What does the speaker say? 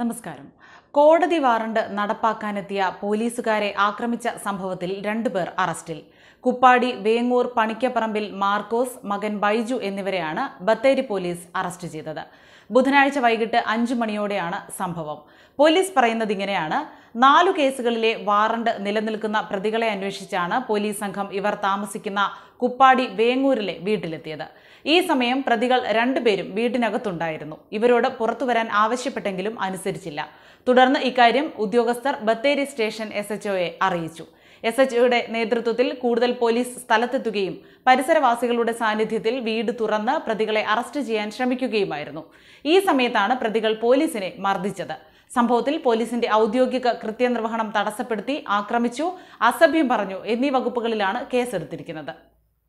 നമസ്കാരം കോടതി വാറണ്ട് നടപ്പാക്കാനെത്തിയ പോലീസുകാരെ ആക്രമിച്ച സംഭവത്തിൽ രണ്ടുപേർ അറസ്റ്റിൽ കുപ്പാടി വേങ്ങൂർ പണിക്കപ്പറമ്പിൽ മാർക്കോസ് മകൻ ബൈജു എന്നിവരെയാണ് ബത്തേരി പോലീസ് അറസ്റ്റ് ചെയ്തത് ബുധനാഴ്ച വൈകിട്ട് അഞ്ചു മണിയോടെയാണ് സംഭവം പോലീസ് പറയുന്നത് ഇങ്ങനെയാണ് നാലു കേസുകളിലെ വാറണ്ട് നിലനിൽക്കുന്ന പ്രതികളെ അന്വേഷിച്ചാണ് പോലീസ് സംഘം ഇവർ താമസിക്കുന്ന കുപ്പാടി വേങ്ങൂരിലെ വീട്ടിലെത്തിയത് ഈ സമയം പ്രതികൾ രണ്ടുപേരും വീട്ടിനകത്തുണ്ടായിരുന്നു ഇവരോട് പുറത്തു വരാൻ ആവശ്യപ്പെട്ടെങ്കിലും അനുസരിച്ചില്ല തുടർന്ന് ഇക്കാര്യം ഉദ്യോഗസ്ഥർ ബത്തേരി സ്റ്റേഷൻ എസ് അറിയിച്ചു എസ് നേതൃത്വത്തിൽ കൂടുതൽ പോലീസ് സ്ഥലത്തെത്തുകയും പരിസരവാസികളുടെ സാന്നിധ്യത്തിൽ വീട് തുറന്ന് പ്രതികളെ അറസ്റ്റ് ചെയ്യാൻ ശ്രമിക്കുകയുമായിരുന്നു ഈ സമയത്താണ് പ്രതികൾ പോലീസിനെ മർദ്ദിച്ചത് സംഭവത്തിൽ പോലീസിന്റെ ഔദ്യോഗിക കൃത്യനിർവഹണം തടസ്സപ്പെടുത്തി ആക്രമിച്ചു അസഭ്യം പറഞ്ഞു എന്നീ വകുപ്പുകളിലാണ് കേസെടുത്തിരിക്കുന്നത്